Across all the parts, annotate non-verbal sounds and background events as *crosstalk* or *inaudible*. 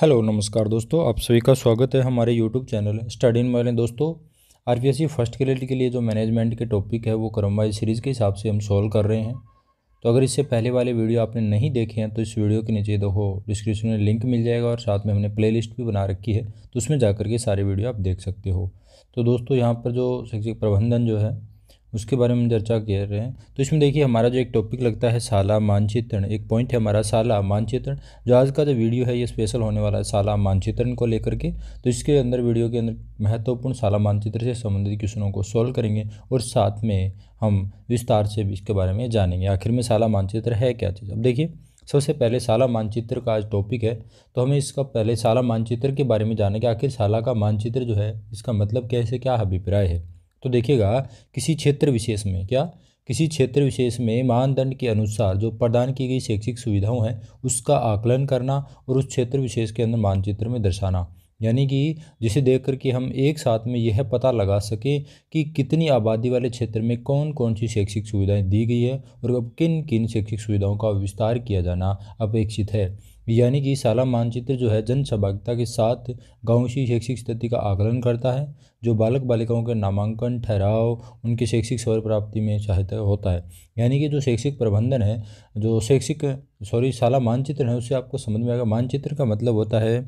hello नमस्कार दोस्तों आप सभी का स्वागत है हमारे यूट्यूब चैनल स्टडी इन वाले दोस्तों R P S C first grade के लिए जो मैनेजमेंट के टॉपिक है वो क्रम वाइज सीरीज़ के हिसाब से हम सॉल्व कर रहे हैं तो अगर इससे पहले वाले वीडियो आपने नहीं देखे हैं तो इस वीडियो के नीचे देखो डिस्क्रिप्शन में लिंक मिल जाएगा और साथ में हमने प्ले लिस्ट भी बना रखी है तो उसमें जा के सारे वीडियो आप देख सकते हो तो दोस्तों यहाँ पर जो शैक्षिक प्रबंधन जो है उसके बारे में चर्चा कर रहे हैं तो इसमें देखिए हमारा जो एक टॉपिक लगता है साला मानचित्रण एक पॉइंट है हमारा साला मानचित्रण जो आज का जो वीडियो है ये स्पेशल होने वाला है साला मानचित्रण को लेकर के तो इसके अंदर वीडियो के अंदर महत्वपूर्ण साला मानचित्र से संबंधित क्वेश्चनों को सॉल्व करेंगे और साथ में हम विस्तार से भी इसके बारे में जानेंगे आखिर में साला मानचित्र है क्या चीज़ अब देखिए सबसे पहले साला मानचित्र का आज टॉपिक है तो हमें इसका पहले साला मानचित्र के बारे में जाने के आखिर साला का मानचित्र जो है इसका मतलब कैसे क्या अभिप्राय है तो देखिएगा किसी क्षेत्र विशेष में क्या किसी क्षेत्र विशेष में मानदंड के अनुसार जो प्रदान की गई शैक्षिक सुविधाओं हैं उसका आकलन करना और उस क्षेत्र विशेष के अंदर मानचित्र में दर्शाना यानी कि जिसे देख कर के हम एक साथ में यह पता लगा सकें कि कितनी आबादी वाले क्षेत्र में कौन कौन सी शैक्षिक सुविधाएं दी गई है और अब किन किन शैक्षिक सुविधाओं का विस्तार किया जाना अपेक्षित है यानी कि शाला मानचित्र जो है जन सहभागिता के साथ गाँव की शैक्षिक स्थिति का आकलन करता है जो बालक बालिकाओं के नामांकन ठहराव उनकी शैक्षिक स्वर प्राप्ति में सहायता होता है यानी कि जो शैक्षिक प्रबंधन है जो शैक्षिक सॉरी शाला मानचित्र है उससे आपको समझ में आएगा मानचित्र का मतलब होता है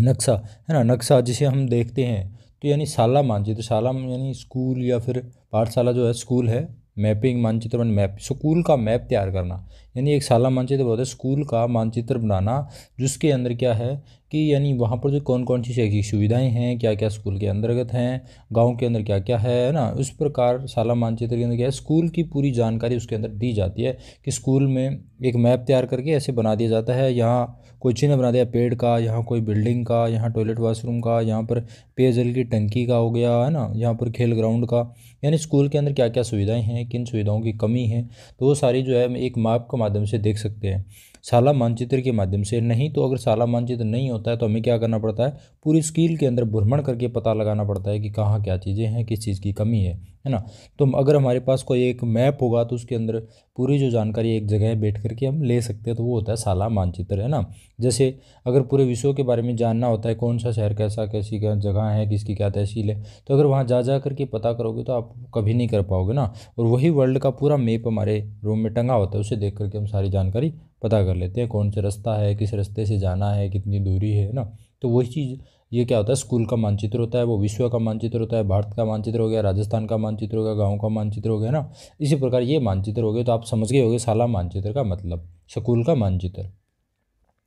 नक्शा है ना नक्शा जिसे हम देखते हैं तो यानी शाला मानचित्र शाला यानी स्कूल या फिर पाठशाला जो है स्कूल है मैपिंग मानचित्र मैप स्कूल का मैप तैयार करना यानी एक साला मानचित्र बहुत है स्कूल का मानचित्र बनाना जिसके अंदर क्या है कि यानी वहाँ पर जो कौन कौन सी शैक्षिक सुविधाएं हैं क्या क्या स्कूल के अंतर्गत हैं गांव के अंदर क्या क्या है ना उस प्रकार साला मानचित्र के अंदर क्या है स्कूल की पूरी जानकारी उसके अंदर दी जाती है कि स्कूल में एक मैप तैयार करके ऐसे बना दिया जाता है यहाँ कोई चिन्ह बना दिया पेड़ का यहाँ कोई बिल्डिंग का यहाँ टॉयलेट वाशरूम का यहाँ पर पेयजल की टंकी का हो गया है ना यहाँ पर खेल ग्राउंड का यानी स्कूल के अंदर क्या क्या सुविधाएँ हैं किन सुविधाओं की कमी है तो वो सारी जो है एक मैप का माध्यम से देख सकते हैं साला मानचित्र के माध्यम से नहीं तो अगर साला मानचित्र नहीं होता है तो हमें क्या करना पड़ता है पूरी स्कील के अंदर भ्रमण करके पता लगाना पड़ता है कि कहाँ क्या चीज़ें हैं किस चीज़ की कमी है है ना तो अगर हमारे पास कोई एक मैप होगा तो उसके अंदर पूरी जो जानकारी एक जगह बैठ करके हम ले सकते हैं तो वो होता है साला मानचित्र है ना जैसे अगर पूरे विश्व के बारे में जानना होता है कौन सा शहर कैसा कैसी क्या जगह है किसकी क्या तहसील है तो अगर वहाँ जा जा करके पता करोगे तो आप कभी नहीं कर पाओगे ना और वही वर्ल्ड का पूरा मैप हमारे रूम में टंगा होता है उसे देख करके हम सारी जानकारी पता कर लेते हैं कौन सा रास्ता है किस रास्ते से जाना है कितनी दूरी है ना तो वही चीज़ ये क्या होता है स्कूल का मानचित्र होता है वो विश्व का मानचित्र होता है भारत का मानचित्र हो गया राजस्थान का मानचित्र हो गया गाँव का मानचित्र हो गया ना इसी प्रकार ये मानचित्र हो गया तो आप समझ गए हो गए साला मानचित्र का मतलब स्कूल का मानचित्र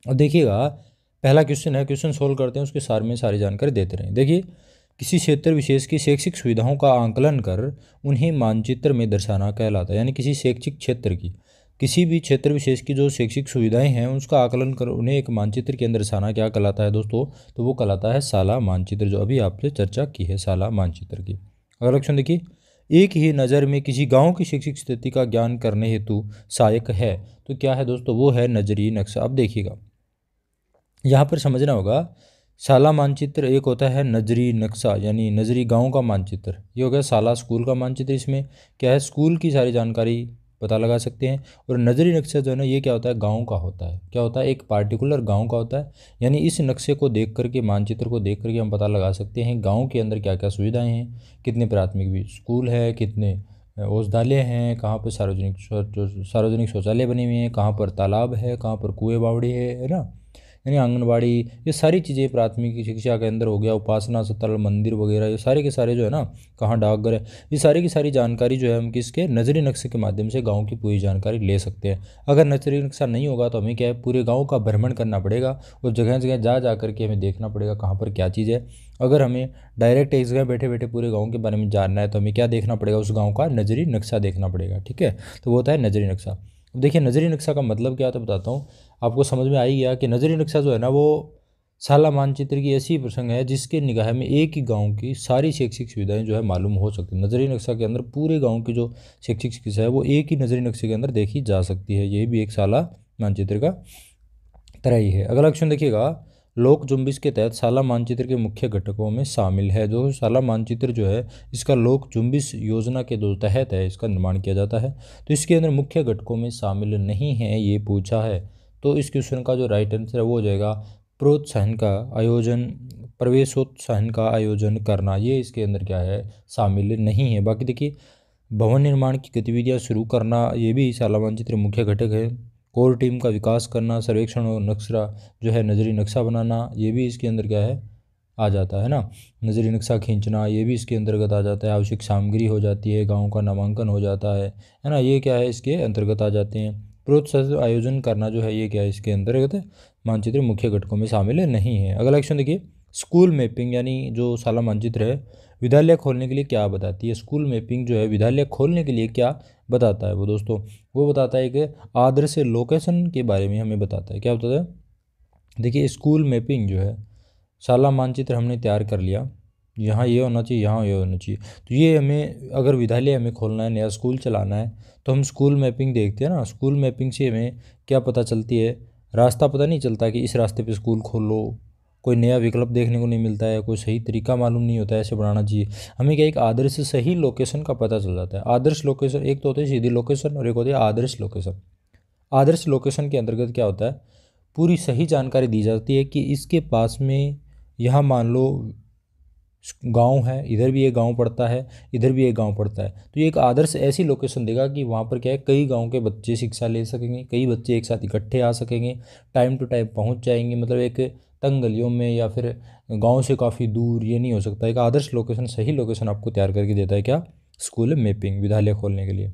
और देखिएगा पहला क्वेश्चन है क्वेश्चन सोल्व करते हैं उसके सार में सारी जानकारी देते रहें देखिए किसी क्षेत्र विशेष की शैक्षिक सुविधाओं का आंकलन कर उन्हें मानचित्र में दर्शाना कहलाता है यानी किसी शैक्षिक क्षेत्र की किसी भी क्षेत्र विशेष की जो शैक्षिक सुविधाएं हैं उसका आकलन कर उन्हें एक मानचित्र के अंदर साना क्या कहलाता है दोस्तों तो वो कहलाता है साला मानचित्र जो अभी आपसे चर्चा की है साला मानचित्र की अगला क्वेश्चन देखिए एक ही नज़र में किसी गांव की शैक्षिक स्थिति का ज्ञान करने हेतु सहायक है तो क्या है दोस्तों वो है नजरी नक्शा आप देखिएगा यहाँ पर समझना होगा साला मानचित्र एक होता है नजरी नक्शा यानी नजरी गांव का मानचित्र ये हो गया साला स्कूल का मानचित्र इसमें क्या है स्कूल की सारी जानकारी पता लगा सकते हैं और नज़री नक्शा जो है ना ये क्या होता है गाँव का होता है क्या होता है एक पार्टिकुलर गाँव का होता है यानी इस नक्शे को देख करके मानचित्र को देख करके हम पता लगा सकते हैं गाँव के अंदर क्या क्या सुविधाएँ हैं कितने प्राथमिक स्कूल है कितने औषधालय हैं कहाँ पर सार्वजनिक सार्वजनिक शौचालय बने हुए हैं कहाँ पर तालाब है कहाँ पर कुएँ बावड़ी है है ना यानी आंगनबाड़ी ये सारी चीज़ें प्राथमिक शिक्षा केंद्र हो गया उपासना स्थल मंदिर वगैरह ये सारे के सारे जो है ना कहाँ डाकघर है ये सारी की सारी जानकारी जो है हम किसके नजरी नक्शे के माध्यम से गाँव की पूरी जानकारी ले सकते हैं अगर नजरी नक्शा नहीं होगा तो हमें क्या है पूरे गाँव का भ्रमण करना पड़ेगा और जगह जगह जा जा करके हमें देखना पड़ेगा कहाँ पर क्या चीज़ है अगर हमें डायरेक्ट एक जगह बैठे बैठे पूरे गाँव के बारे में जानना है तो हमें क्या देखना पड़ेगा उस गाँव का नजरी नक्शा देखना पड़ेगा ठीक है तो वो होता है नजरी नक्शा देखिए नजरी नक्शा का मतलब क्या होता है तो बताता हूँ आपको समझ में आई गया कि नज़री नक्शा जो है ना वो साला मानचित्र की ऐसी प्रसंग है जिसके निगाह में एक ही गांव की सारी शैक्षिक सुविधाएं जो है मालूम हो सकती है नजरी नक्शा के अंदर पूरे गांव की जो शैक्षिक शिक्षा है वो एक ही नजरी नक्शे के अंदर देखी जा सकती है ये भी एक साला मानचित्र का तरह ही है अगला क्वेश्चन देखिएगा लोक जुम्बिस के तहत साला मानचित्र के मुख्य घटकों में शामिल है जो साला मानचित्र जो है इसका लोक जुम्बिस योजना के जो तहत है इसका निर्माण किया जाता है तो इसके अंदर मुख्य घटकों में शामिल नहीं है ये पूछा है तो इस क्वेश्चन का जो राइट आंसर है वो हो जाएगा प्रोत्साहन का आयोजन प्रवेशोत्साहन का आयोजन करना ये इसके अंदर क्या है शामिल नहीं है बाकी देखिए भवन निर्माण की गतिविधियाँ शुरू करना ये भी सालामान चित्र मुख्य घटक है कोर टीम का विकास करना सर्वेक्षण और नक्शा जो है नजरी नक्शा बनाना ये भी इसके अंदर क्या है आ जाता है ना नजरी नक्शा खींचना ये भी इसके अंतर्गत आ जाता है आवश्यक सामग्री हो जाती है गाँव का नामांकन हो जाता है है ना ये क्या है इसके अंतर्गत आ जाते हैं प्रोत्साहित आयोजन करना जो है ये क्या है इसके अंतर्गत मानचित्र मुख्य घटकों में शामिल नहीं है अगला क्वेश्चन देखिए स्कूल मैपिंग यानी जो साला मानचित्र है विद्यालय खोलने के लिए क्या बताती है स्कूल मैपिंग जो है विद्यालय खोलने के लिए क्या बताता है वो दोस्तों वो बताता है कि आदर्श लोकेशन के बारे में हमें बताता है क्या बताता है देखिए स्कूल मैपिंग जो है शाला मानचित्र हमने तैयार कर लिया यहाँ ये होना चाहिए यहाँ ये होना चाहिए तो ये हमें अगर विद्यालय हमें खोलना है नया स्कूल चलाना है तो हम स्कूल मैपिंग देखते हैं ना स्कूल मैपिंग से हमें क्या पता चलती है रास्ता पता नहीं चलता कि इस रास्ते पे स्कूल खोलो कोई नया विकल्प देखने को नहीं मिलता है कोई सही तरीका मालूम नहीं होता है ऐसे बनाना चाहिए हमें क्या एक आदर्श सही लोकेशन का पता चल जाता है आदर्श लोकेशन एक तो होते है सीधी लोकेशन और एक होती है आदर्श लोकेशन आदर्श लोकेशन के अंतर्गत क्या होता है पूरी सही जानकारी दी जाती है कि इसके पास में यहाँ मान लो गांव है इधर भी एक गांव पड़ता है इधर भी एक गांव पड़ता है तो ये एक आदर्श ऐसी लोकेशन देगा कि वहाँ पर क्या है कई गांव के बच्चे शिक्षा ले सकेंगे कई बच्चे एक साथ इकट्ठे आ सकेंगे टाइम टू टाइम पहुँच जाएंगे मतलब एक तंग गलियों में या फिर गांव से काफ़ी दूर ये नहीं हो सकता एक आदर्श लोकेशन सही लोकेशन आपको तैयार करके देता है क्या स्कूल मैपिंग विद्यालय खोलने के लिए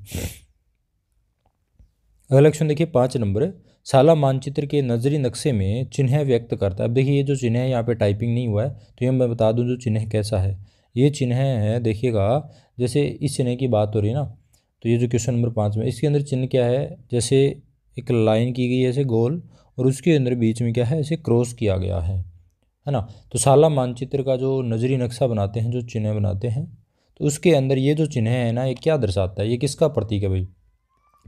अगला क्वेश्चन देखिए पाँच नंबर साला मानचित्र के नज़री नक्शे में चिन्ह व्यक्त करता है अब देखिए ये जो चिन्ह है यहाँ पे टाइपिंग नहीं हुआ है तो ये मैं बता दूँ जो चिन्ह कैसा है ये चिन्ह है देखिएगा जैसे इस चिन्ह की बात हो रही है ना तो ये जो क्वेश्चन नंबर पाँच में इसके अंदर चिन्ह क्या है जैसे एक लाइन की गई है ऐसे गोल और उसके अंदर बीच में क्या है इसे क्रॉस किया गया है है ना तो साला मानचित्र का जो नज़री नक्शा बनाते हैं जो चिन्ह बनाते हैं तो उसके अंदर ये जो चिन्ह है ना ये क्या दर्शाता है ये किसका प्रतीक है भाई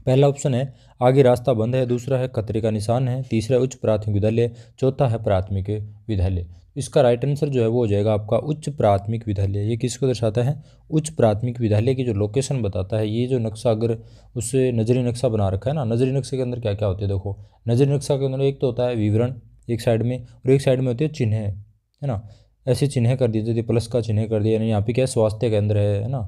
पहला ऑप्शन है आगे रास्ता बंद है दूसरा है खतरे का निशान है तीसरा उच्च प्राथमिक विद्यालय चौथा है प्राथमिक विद्यालय इसका राइट आंसर जो है वो हो जाएगा आपका उच्च प्राथमिक विद्यालय ये किसको दर्शाता है उच्च प्राथमिक विद्यालय की जो लोकेशन बताता है ये जो नक्शा अगर उससे नजरी नक्शा बना रखा है ना नजरी नक्शे के अंदर क्या क्या होते हैं देखो नजरी नक्शा के अंदर एक तो होता है विवरण एक साइड में और एक साइड में होती है चिन्ह है ना ऐसे चिन्ह कर दिए जैसे प्लस का चिन्ह कर दिया यानी यहाँ पे क्या स्वास्थ्य केंद्र है ना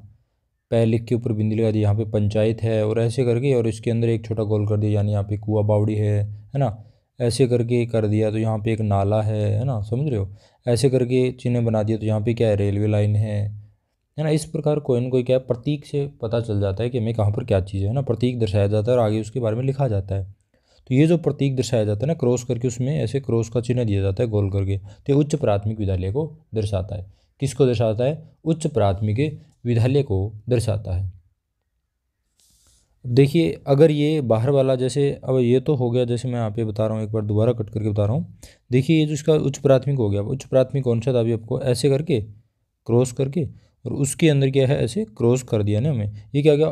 पहले लिख के ऊपर बिंदी लगा दी यहाँ पे पंचायत है और ऐसे करके और इसके अंदर एक छोटा गोल कर दिया यानी यहाँ पे कुआ बावड़ी है है ना ऐसे करके कर दिया तो यहाँ पे एक नाला है है ना समझ रहे हो ऐसे करके चिन्ह बना दिया तो यहाँ पे क्या है रेलवे लाइन है है ना इस प्रकार कोई ना कोई क्या प्रतीक से पता चल जाता है कि हमें कहाँ पर क्या चीज़ है ना प्रतीक दर्शाया जाता है और आगे उसके बारे में लिखा जाता है तो ये जो प्रतीक दर्शाया जाता है ना क्रॉस करके उसमें ऐसे क्रॉस का चिन्ह दिया जाता है गोल करके तो उच्च प्राथमिक विद्यालय को दर्शाता है किसको दर्शाता है उच्च प्राथमिक विद्यालय को दर्शाता है देखिए अगर ये बाहर वाला जैसे अब ये तो हो गया जैसे मैं आप बता रहा हूँ एक बार दोबारा कट करके बता रहा हूँ देखिए ये जो इसका उच्च प्राथमिक हो गया उच्च प्राथमिक कौन सा था अभी आपको ऐसे करके क्रॉस करके और उसके अंदर क्या है ऐसे क्रॉस कर दिया ना हमें ये क्या गया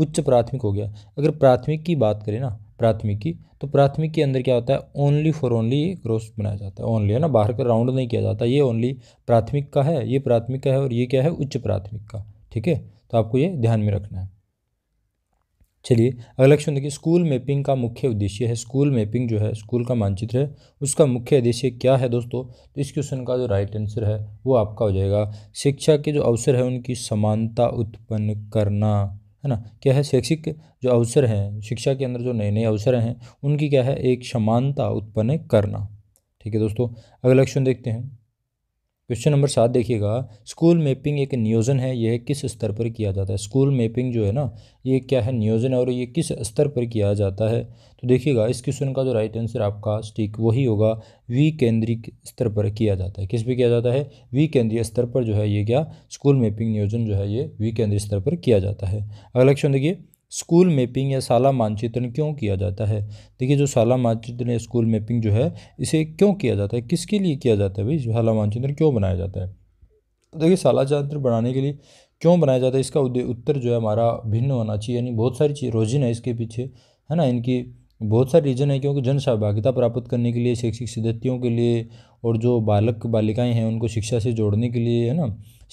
उच्च प्राथमिक हो गया अगर प्राथमिक की बात करें ना प्राथमिकी तो प्राथमिक के अंदर क्या होता है ओनली फॉर ओनली ये बनाया जाता है ओनली है ना बाहर का राउंड नहीं किया जाता ये ओनली प्राथमिक का है ये प्राथमिक का है और ये क्या है उच्च प्राथमिक का ठीक है तो आपको ये ध्यान में रखना है चलिए अगला क्वेश्चन देखिए स्कूल मैपिंग का मुख्य उद्देश्य है स्कूल मैपिंग जो है स्कूल का मानचित्र है उसका मुख्य उद्देश्य क्या है दोस्तों तो इस क्वेश्चन का जो राइट आंसर है वो आपका हो जाएगा शिक्षा के जो अवसर है उनकी समानता उत्पन्न करना है ना क्या है शैक्षिक जो अवसर हैं शिक्षा के अंदर जो नए नए अवसर हैं उनकी क्या है एक समानता उत्पन्न करना ठीक है दोस्तों अगला क्वेश्चन देखते हैं क्वेश्चन नंबर सात देखिएगा स्कूल मैपिंग एक नियोजन है यह किस स्तर पर किया जाता है स्कूल मैपिंग जो है ना ये क्या है नियोजन और ये किस स्तर पर किया जाता है तो देखिएगा इस क्वेश्चन का जो राइट आंसर आपका स्टिक वही होगा वी केंद्रीय स्तर पर किया जाता है किस पर किया जाता है वी केंद्रीय स्तर पर जो है ये क्या स्कूल मैपिंग नियोजन जो है ये वी केंद्रीय स्तर पर किया जाता है अगला क्वेश्चन देखिए स्कूल मैपिंग या साला मानचित्रण क्यों किया जाता है देखिए जो साला मानचित्रण या स्कूल मैपिंग जो है इसे क्यों किया जाता है किसके लिए किया जाता है भाई साला मानचित्रण क्यों बनाया जाता है तो देखिए साला चित्र बनाने के लिए क्यों बनाया जाता है इसका उत्तर जो है हमारा भिन्न होना चाहिए यानी बहुत सारी चीज रोजिन है इसके पीछे है ना इनकी बहुत सारे रीजन है क्योंकि जन सहभागिता प्राप्त करने के लिए शैक्षिक सिद्धतियों के लिए और जो बालक बालिकाएं हैं उनको शिक्षा से जोड़ने के लिए है ना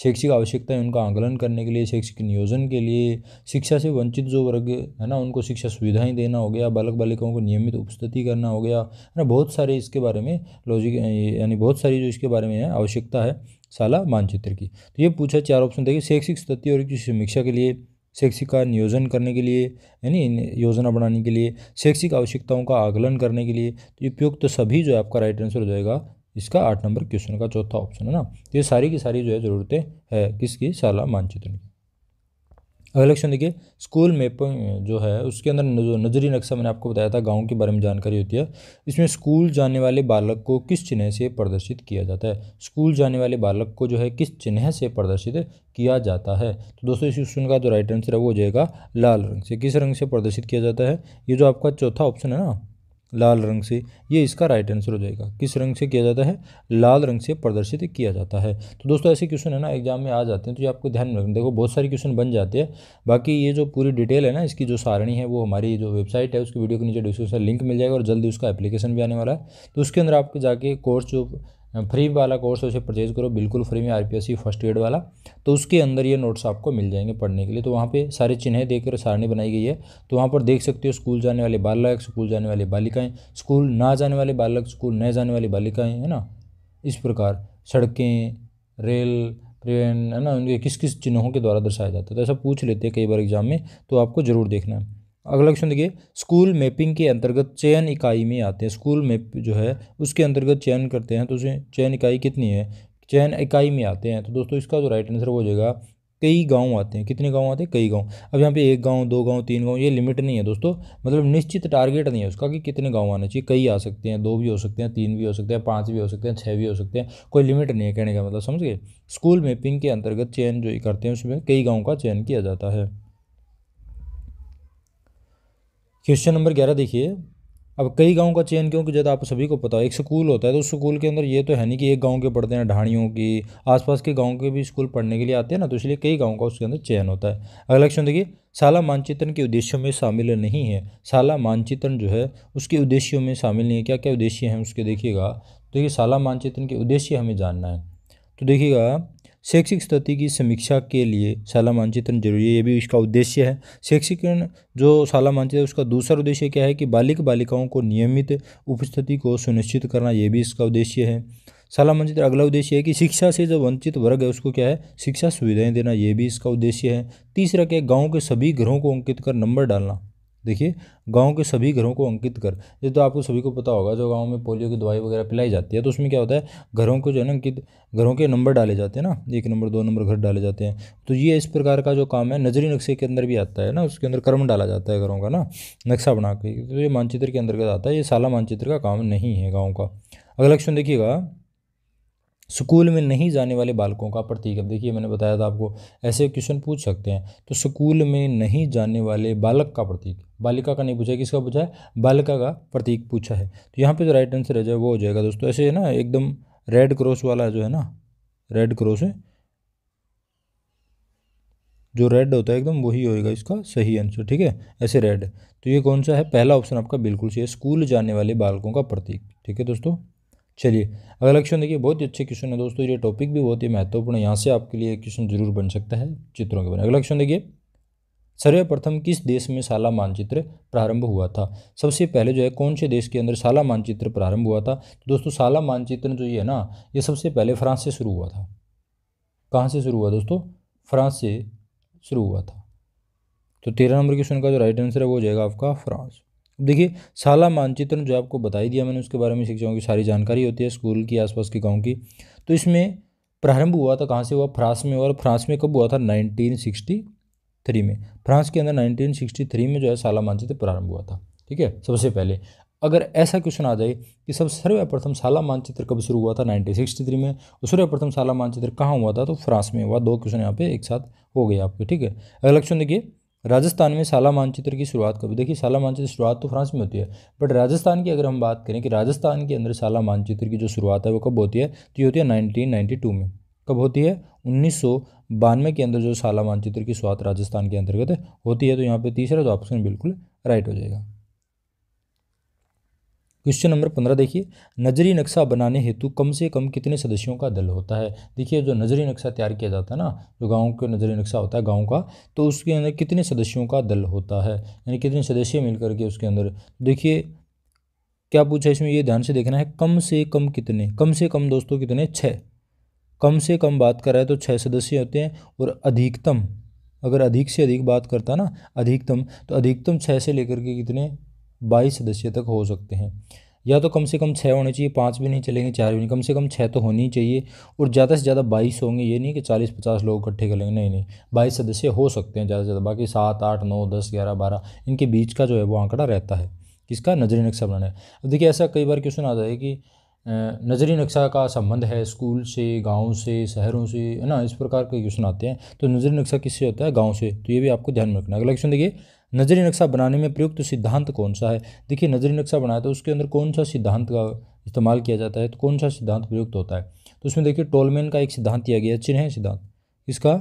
शैक्षिक आवश्यकताएं उनका आंकलन करने के लिए शैक्षिक नियोजन के लिए शिक्षा से वंचित जो वर्ग है ना उनको शिक्षा सुविधाएं देना हो गया बालक बालिकाओं को नियमित उपस्थिति करना हो गया है ना बहुत सारे इसके बारे में लॉजिक यानी बहुत सारी जो इसके बारे में है आवश्यकता है शाला मानचित्र की तो ये पूछा चार ऑप्शन देखिए शैक्षिक स्थिति और समीक्षा के लिए शैक्षिक का नियोजन करने के लिए यानी योजना बनाने के लिए शैक्षिक आवश्यकताओं का आकलन करने के लिए तो उपयुक्त तो सभी जो है आपका राइट आंसर हो जाएगा इसका आठ नंबर क्वेश्चन का चौथा ऑप्शन है ना तो ये सारी की सारी जो है ज़रूरतें है किसकी शाला मानचित्र की अगला क्वेश्चन देखिए स्कूल मेप जो है उसके अंदर जो नजरी नक्शा मैंने आपको बताया था गांव के बारे में जानकारी होती है इसमें स्कूल जाने वाले बालक को किस चिन्ह से प्रदर्शित किया जाता है स्कूल जाने वाले बालक को जो है किस चिन्ह से प्रदर्शित किया जाता है तो दोस्तों इस क्वेश्चन का जो राइट आंसर है वो हो जाएगा लाल रंग से किस रंग से प्रदर्शित किया जाता है ये जो आपका चौथा ऑप्शन है ना लाल रंग से ये इसका राइट आंसर हो जाएगा किस रंग से किया जाता है लाल रंग से प्रदर्शित किया जाता है तो दोस्तों ऐसे क्वेश्चन है ना एग्जाम में आ जाते हैं तो ये आपको ध्यान में रखना देखो बहुत सारे क्वेश्चन बन जाते हैं बाकी ये जो पूरी डिटेल है ना इसकी जो सारणी है वो हमारी जो वेबसाइट है उसकी वीडियो के नीचे डिस्क्रिप्शन लिंक मिल जाएगा और जल्दी उसका एप्लीकेशन भी आने वाला है तो उसके अंदर आपको जाके कोर्स जो फ्री वाला कोर्स उसे परचेज करो बिल्कुल फ्री में आरपीएससी फर्स्ट एड वाला तो उसके अंदर ये नोट्स आपको मिल जाएंगे पढ़ने के लिए तो वहाँ पे सारे चिन्ह देकर सारणी बनाई गई है तो वहाँ पर देख सकते हो स्कूल जाने वाले बालक स्कूल जाने वाले बालिकाएँ स्कूल ना जाने वाले बालक स्कूल न जाने वाली बालिकाएँ है ना इस प्रकार सड़कें रेल ट्रेन है ना उनके किस किस चिन्हों के द्वारा दर्शाया जाता है तो ऐसा पूछ लेते हैं कई बार एग्जाम में तो आपको ज़रूर देखना है अगला क्वेश्चन देखिए स्कूल मैपिंग के अंतर्गत चयन इकाई में आते हैं स्कूल मैप जो है उसके अंतर्गत चयन करते हैं तो उसे चयन इकाई कितनी है चयन इकाई में आते हैं तो दोस्तों इसका जो राइट आंसर हो जाएगा कई गांव आते हैं कितने गांव आते हैं कई गांव अब यहाँ पे एक गांव दो गांव तीन गांव ये लिमिट नहीं है दोस्तों मतलब निश्चित टारगेट नहीं है उसका कि कितने गांव आने चाहिए कई आ सकते हैं दो भी हो सकते हैं तीन भी हो सकते हैं पाँच भी हो सकते हैं छः भी हो सकते हैं कोई लिमिट नहीं है कहने का मतलब समझ गए स्कूल मैपिंग के अंतर्गत चयन जो करते हैं उसमें कई गाँव का चयन किया जाता है क्वेश्चन नंबर ग्यारह देखिए अब कई गांव का चयन क्योंकि जैसे आप सभी को पता है एक स्कूल होता है तो उस स्कूल के अंदर ये तो है नहीं कि एक गांव के पढ़ते हैं ढाणियों की आसपास के गांव के भी स्कूल पढ़ने के लिए आते हैं ना तो इसलिए कई गांव का उसके अंदर चयन होता है अगला क्वेश्चन देखिए शाला मानचित्रण के उद्देश्यों में शामिल नहीं है शाला मानचित्रण जो है उसके उद्देश्यों में शामिल नहीं है क्या क्या उद्देश्य हैं उसके देखिएगा तो देखिए शाला मानचित्रण के उद्देश्य हमें जानना है तो देखिएगा शैक्षिक स्थिति की समीक्षा के लिए शाला मानचित्रण जरूरी है ये भी इसका उद्देश्य है शैक्षिक जो शाला मानचित्र उसका दूसरा उद्देश्य क्या है कि बालिक बालिकाओं को नियमित उपस्थिति को सुनिश्चित करना ये भी इसका उद्देश्य है शाला मानचित्र अगला उद्देश्य है कि शिक्षा से जो वंचित वर्ग है उसको क्या है शिक्षा सुविधाएं देना ये भी इसका उद्देश्य है तीसरा क्या है गाँव के सभी घरों को अंकित कर नंबर डालना देखिए गांव के सभी घरों को अंकित कर ये तो आपको सभी को पता होगा जो गांव में पोलियो की दवाई वगैरह पिलाई जाती है तो उसमें क्या होता है घरों को जो है ना अंकित घरों के नंबर डाले जाते हैं ना एक नंबर दो नंबर घर डाले जाते हैं तो ये इस प्रकार का जो काम है नजरी नक्शे के अंदर भी आता है ना उसके अंदर कर्म डाला जाता है घरों का ना नक्शा बना के तो ये मानचित्र के अंतर्गत आता है ये साला मानचित्र का काम नहीं है गाँव का अगला क्वेश्चन देखिएगा स्कूल में नहीं जाने वाले बालकों का प्रतीक अब देखिए मैंने बताया था आपको ऐसे क्वेश्चन पूछ सकते हैं तो स्कूल में नहीं जाने वाले बालक का प्रतीक बालिका का नहीं पूछा किसका पूछा है बालिका का प्रतीक पूछा है तो यहाँ पे जो राइट आंसर है जो वो हो जाएगा दोस्तों ऐसे है ना एकदम रेड क्रॉस वाला जो है ना रेड क्रॉस है जो रेड होता है एकदम वही होएगा इसका सही आंसर ठीक है ऐसे रेड तो ये कौन सा है पहला ऑप्शन आपका बिल्कुल सही है स्कूल जाने वाले बालकों का प्रतीक ठीक है दोस्तों चलिए अगला क्वेश्चन देखिए बहुत ही अच्छे क्वेश्चन है दोस्तों ये टॉपिक भी बहुत ही महत्वपूर्ण है यहाँ से आपके लिए क्वेश्चन जरूर बन सकता है चित्रों के बारे में अगला क्वेश्चन देखिए सर्वप्रथम किस देश में शाला मानचित्र प्रारंभ हुआ था सबसे पहले जो है कौन से देश के अंदर शाला मानचित्र प्रारंभ हुआ था तो दोस्तों शाला मानचित्र जो ये है ना ये सबसे पहले फ्रांस से शुरू हुआ था कहाँ से शुरू हुआ दोस्तों फ्रांस से शुरू हुआ था तो तेरह नंबर क्वेश्चन का जो राइट आंसर है वो हो जाएगा आपका फ्रांस देखिए साला मानचित्र जो आपको बता ही दिया मैंने उसके बारे में शिक्षकों की सारी जानकारी होती है स्कूल की आसपास के गाँव की तो इसमें प्रारंभ हुआ था कहाँ से हुआ फ्रांस में और फ्रांस में कब हुआ था नाइनटीन में फ्रांस के अंदर नाइनटीन में जो है साला मानचित्र प्रारंभ हुआ था ठीक है सबसे पहले अगर ऐसा क्वेश्चन आ जाए कि सब सर्वप्रथम साला मानचित्र कब शुरू हुआ था 1963 में और सर्वप्रथम साला मानचित्र कहाँ हुआ था तो फ्रांस में हुआ दो क्वेश्चन यहाँ पे एक साथ हो गए आपके ठीक है अगला क्वेश्चन देखिए राजस्थान में साला मानचित्र की शुरुआत कभी देखिए साला मानचित्र शुरुआत तो फ्रांस में होती है बट राजस्थान की अगर हम बात करें कि राजस्थान के अंदर साला मानचित्र की जो शुरुआत है वो कब होती है तो ये होती है नाइनटीन में कब होती है उन्नीस के अंदर जो साला मानचित्र की शुरुआत राजस्थान के अंतर्गत होती है तो यहाँ पर तीसरा जो तो ऑप्शन बिल्कुल राइट हो जाएगा क्वेश्चन नंबर पंद्रह देखिए नजरी नक्शा बनाने हेतु कम से कम कितने सदस्यों का दल होता है देखिए जो नजरी नक्शा तैयार किया जाता है ना जो गाँव के नजरी नक्शा होता है गाँव का तो उसके अंदर कितने सदस्यों का दल होता है यानी कितने सदस्य मिल करके उसके अंदर देखिए क्या पूछा इसमें ये ध्यान से देखना है कम से कम कितने कम से कम दोस्तों कितने छः कम से कम बात कर रहा है तो छः सदस्य होते हैं और अधिकतम अगर अधिक से अधिक बात करता ना अधिकतम तो अधिकतम छः से लेकर के कितने बाईस सदस्य तक हो सकते हैं या तो कम से कम छः होने चाहिए पाँच भी नहीं चलेंगे चार भी नहीं कम से कम छः तो होनी चाहिए और ज़्यादा से ज़्यादा बाईस होंगे ये नहीं कि चालीस पचास लोग इकट्ठे करेंगे नहीं नहीं बाईस सदस्य हो सकते हैं ज़्यादा से ज़्यादा बाकी सात आठ नौ दस ग्यारह बारह इनके बीच का जो है वो आंकड़ा रहता है किसका नजरी नक्शा बनाना है अब देखिए ऐसा कई बार क्वेश्चन आता है कि नजरी नक्शा का संबंध है स्कूल से गाँव से शहरों से है ना इस प्रकार के क्वेश्चन आते हैं तो नजरी नक्शा किससे होता है गाँव से तो ये भी आपको ध्यान में रखना अगला क्वेश्चन देखिए नज़री नक्शा बनाने में प्रयुक्त सिद्धांत कौन सा है देखिए नज़री नक्शा बनाया तो उसके अंदर कौन सा सिद्धांत का इस्तेमाल किया जाता है तो कौन सा सिद्धांत प्रयुक्त होता है तो उसमें देखिए टोलमेन का एक सिद्धांत दिया गया चिन्ह सिद्धांत इसका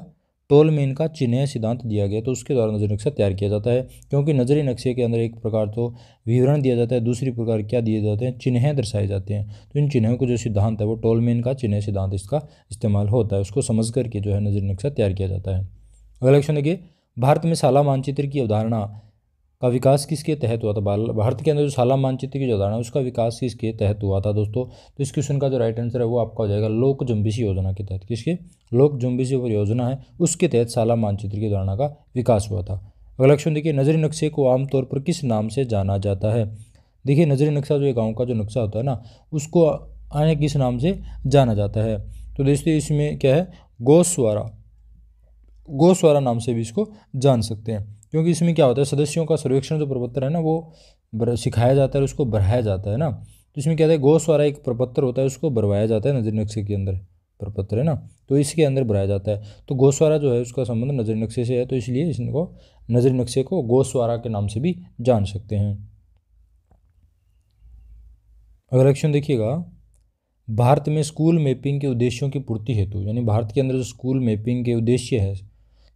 टोलमेन का चिन्ह सिद्धांत दिया गया तो उसके द्वारा नजरी नक्शा तैयार किया जाता है क्योंकि नजरी नक्शे के अंदर एक प्रकार तो विवरण दिया जाता है दूसरी प्रकार क्या दिए जाते हैं चिन्ह दर्शाए जाते हैं तो इन चिन्हों को जो सिद्धांत है वो टोलमेन का चिन्ह सिद्धांत इसका इस्तेमाल होता है उसको समझ करके जो है नजरी नक्शा तैयार किया जाता है अगला क्वेश्चन देखिए भारत में साला मानचित्र की अवधारणा का विकास किसके तहत हुआ था भारत के अंदर जो साला मानचित्र की जो अवधारणा उसका विकास किसके तहत हुआ था दोस्तों तो इस क्वेश्चन का जो राइट आंसर है वो आपका हो जाएगा लोक जुम्बिशी योजना के तहत किसके लोक जुम्बिशी योजना है उसके तहत साला मानचित्र की अवधारणा का विकास हुआ था अगला क्वेश्चन देखिए नजरी नक्शे को आमतौर पर किस नाम से जाना जाता है देखिए नजरी नक्शा जो गाँव का जो नक्शा होता है ना उसको आने किस नाम से जाना जाता है तो दोस्तों इसमें क्या है गोस्वारा गोस्वारा नाम से भी इसको जान सकते हैं क्योंकि इसमें क्या होता है सदस्यों का सर्वेक्षण जो प्रपत्र है ना वो सिखाया जाता है उसको बढ़ाया जाता है ना तो इसमें क्या है गोस्वारा एक प्रपत्र होता है उसको बढ़वाया जाता है नजर नक्शे के अंदर प्रपत्र है ना तो इसके अंदर बढ़ाया जाता है तो गोस्वारा जो है उसका संबंध नजर नक्शे से है तो इसलिए इसको नजर नक्शे को गोस्वारा के नाम से भी जान सकते हैं अगला क्वेश्चन देखिएगा भारत में स्कूल मैपिंग के उद्देश्यों की पूर्ति हेतु यानी भारत के अंदर जो स्कूल मैपिंग के उद्देश्य है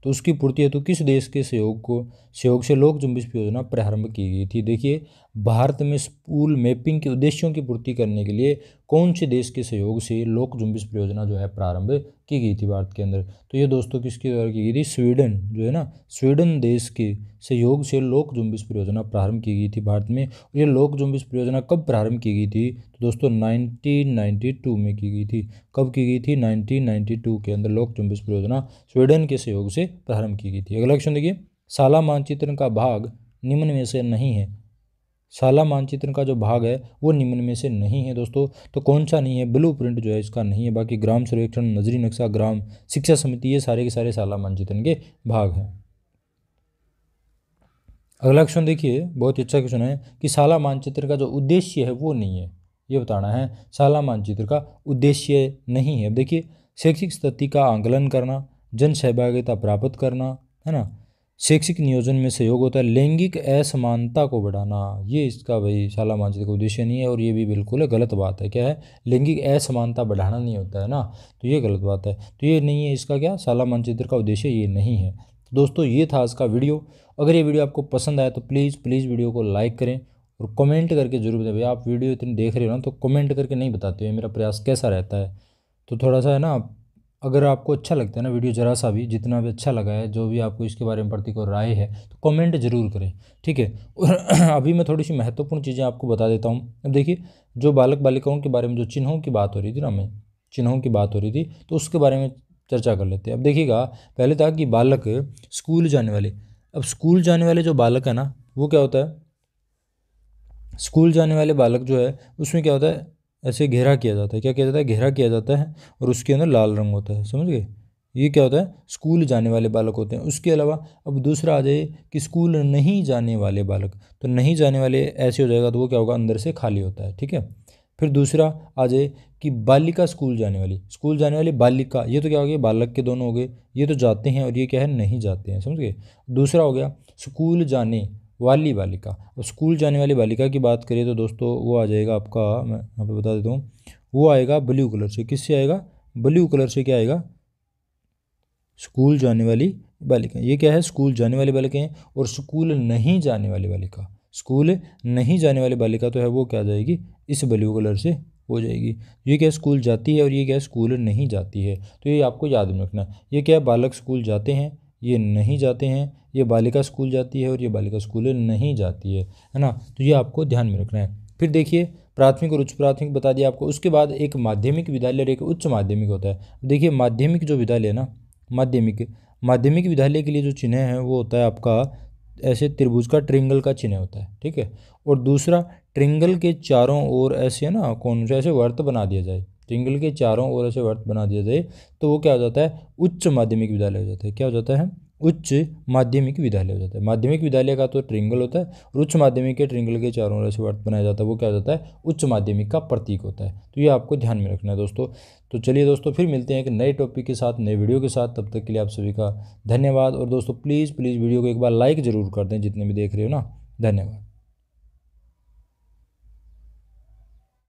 तो उसकी पूर्ति हेतु किस देश के सहयोग को सहयोग से लोक जुम्बिश योजना प्रारंभ की गई थी देखिए भारत में स्कूल मैपिंग के उद्देश्यों की पूर्ति करने के लिए कौन से देश के सहयोग से लोक जुम्बिस परियोजना जो है प्रारंभ की गई थी भारत के अंदर तो ये दोस्तों किसके द्वारा की गई थी स्वीडन जो है ना स्वीडन देश के सहयोग से लोक जुम्बिस परियोजना प्रारंभ की गई थी भारत में और ये लोक जुम्बिस परियोजना कब प्रारंभ की गई थी तो दोस्तों नाइनटीन में की गई थी कब की गई थी नाइनटीन के अंदर लोक जुम्बिस परियोजना स्वीडन के सहयोग से प्रारंभ की गई थी अगला क्वेश्चन देखिए साला मानचित्रण का भाग निम्न में से नहीं है साला मानचित्र का जो भाग है वो निम्न में से नहीं है दोस्तों तो कौन सा नहीं है ब्लू प्रिंट जो है इसका नहीं है बाकी ग्राम सर्वेक्षण नजरी नक्शा ग्राम शिक्षा समिति ये सारे के सारे साला मानचित्र के भाग हैं अगला क्वेश्चन देखिए बहुत ही अच्छा क्वेश्चन है कि साला मानचित्र का जो उद्देश्य है वो नहीं है ये बताना है शाला मानचित्र का उद्देश्य नहीं है अब देखिए शैक्षिक स्थिति का आंकलन करना जन सहभागिता प्राप्त करना है ना शैक्षिक नियोजन में सहयोग होता है लैंगिक असमानता को बढ़ाना ये इसका भाई शाला मानचित्र का उद्देश्य नहीं है और ये भी बिल्कुल गलत बात है क्या है लैंगिक असमानता बढ़ाना नहीं होता है ना तो ये गलत बात है तो ये नहीं है इसका क्या शाला मानचित्र का उद्देश्य ये नहीं है तो दोस्तों ये था आज का वीडियो अगर ये वीडियो आपको पसंद आया तो प्लीज़ प्लीज़ वीडियो को लाइक करें और कमेंट करके जरूर बताइए आप वीडियो इतनी देख रहे हो ना तो कमेंट करके नहीं बताते हो मेरा प्रयास कैसा रहता है तो थोड़ा सा है ना अगर आपको अच्छा लगता है ना वीडियो ज़रा सा भी जितना भी अच्छा लगा है जो भी आपको इसके बारे में प्रतीक और राय है तो कमेंट जरूर करें ठीक है और *clears throat* अभी मैं थोड़ी सी महत्वपूर्ण चीज़ें आपको बता देता हूँ अब देखिए जो बालक बालिकाओं के बारे में जो चिन्हों की बात हो रही थी ना हमें चिन्हों की बात हो रही थी तो उसके बारे में चर्चा कर लेते हैं अब देखिएगा पहले था कि बालक स्कूल जाने वाले अब स्कूल जाने वाले जो बालक है ना वो क्या होता है स्कूल जाने वाले बालक जो है उसमें क्या होता है ऐसे घेरा किया जाता है क्या किया जाता है घेरा किया जाता है और उसके अंदर लाल रंग होता है समझ गए ये क्या होता है स्कूल जाने वाले बालक होते हैं उसके अलावा अब दूसरा आ जाए कि स्कूल नहीं जाने वाले बालक तो नहीं जाने वाले ऐसे हो जाएगा तो वो क्या होगा अंदर से खाली होता है ठीक है फिर दूसरा आ जाए कि बालिका स्कूल जाने वाली स्कूल जाने वाली बालिका ये तो क्या हो गया बालक के दोनों हो गए ये तो जाते हैं और ये क्या है नहीं जाते हैं समझ गए दूसरा हो गया स्कूल जाने वाली बालिका और स्कूल जाने वाली बालिका की बात करें तो दोस्तों वो आ जाएगा आपका मैं यहाँ पर बता देता हूँ वो आएगा ब्लू कलर से किससे आएगा ब्लू कलर से क्या आएगा स्कूल जाने वाली बालिका ये क्या है स्कूल जाने वाली हैं और स्कूल नहीं जाने वाली बालिका स्कूल नहीं जाने वाली बालिका तो है वो क्या जाएगी इस ब्लू कलर से हो जाएगी ये क्या स्कूल जाती है और ये क्या स्कूल नहीं जाती है तो ये आपको याद में रखना ये क्या बालक स्कूल जाते हैं ये नहीं जाते हैं ये बालिका स्कूल जाती है और ये बालिका स्कूल नहीं जाती है है ना तो ये आपको ध्यान में रखना है फिर देखिए प्राथमिक और उच्च प्राथमिक बता दिया आपको उसके बाद एक माध्यमिक विद्यालय और एक उच्च माध्यमिक होता है देखिए माध्यमिक जो विद्यालय है ना माध्यमिक माध्यमिक विद्यालय के लिए जो चिन्ह है वो होता है आपका ऐसे त्रिभुज का ट्रिंगल का चिन्ह होता है ठीक है और दूसरा ट्रिंगल के चारों ओर ऐसे ना कौन सा ऐसे वर्त बना दिया जाए ट्रिंगल के चारों ओर ऐसे वर्त बना दिया जाए तो वो क्या हो जाता है उच्च माध्यमिक विद्यालय हो जाता है क्या हो जाता है उच्च माध्यमिक विद्यालय हो जाता है माध्यमिक विद्यालय का तो ट्रिंगल होता है और उच्च माध्यमिक के ट्रिंगल के चारों ओर से वर्त बनाया जाता है वो क्या हो जाता है उच्च माध्यमिक का प्रतीक होता है तो ये आपको ध्यान में रखना है दोस्तों तो चलिए दोस्तों फिर मिलते हैं एक नए टॉपिक के साथ नए वीडियो के साथ तब तक के लिए आप सभी का धन्यवाद और दोस्तों प्लीज़ प्लीज़ वीडियो को एक बार लाइक ज़रूर कर दें जितने भी देख रहे हो ना धन्यवाद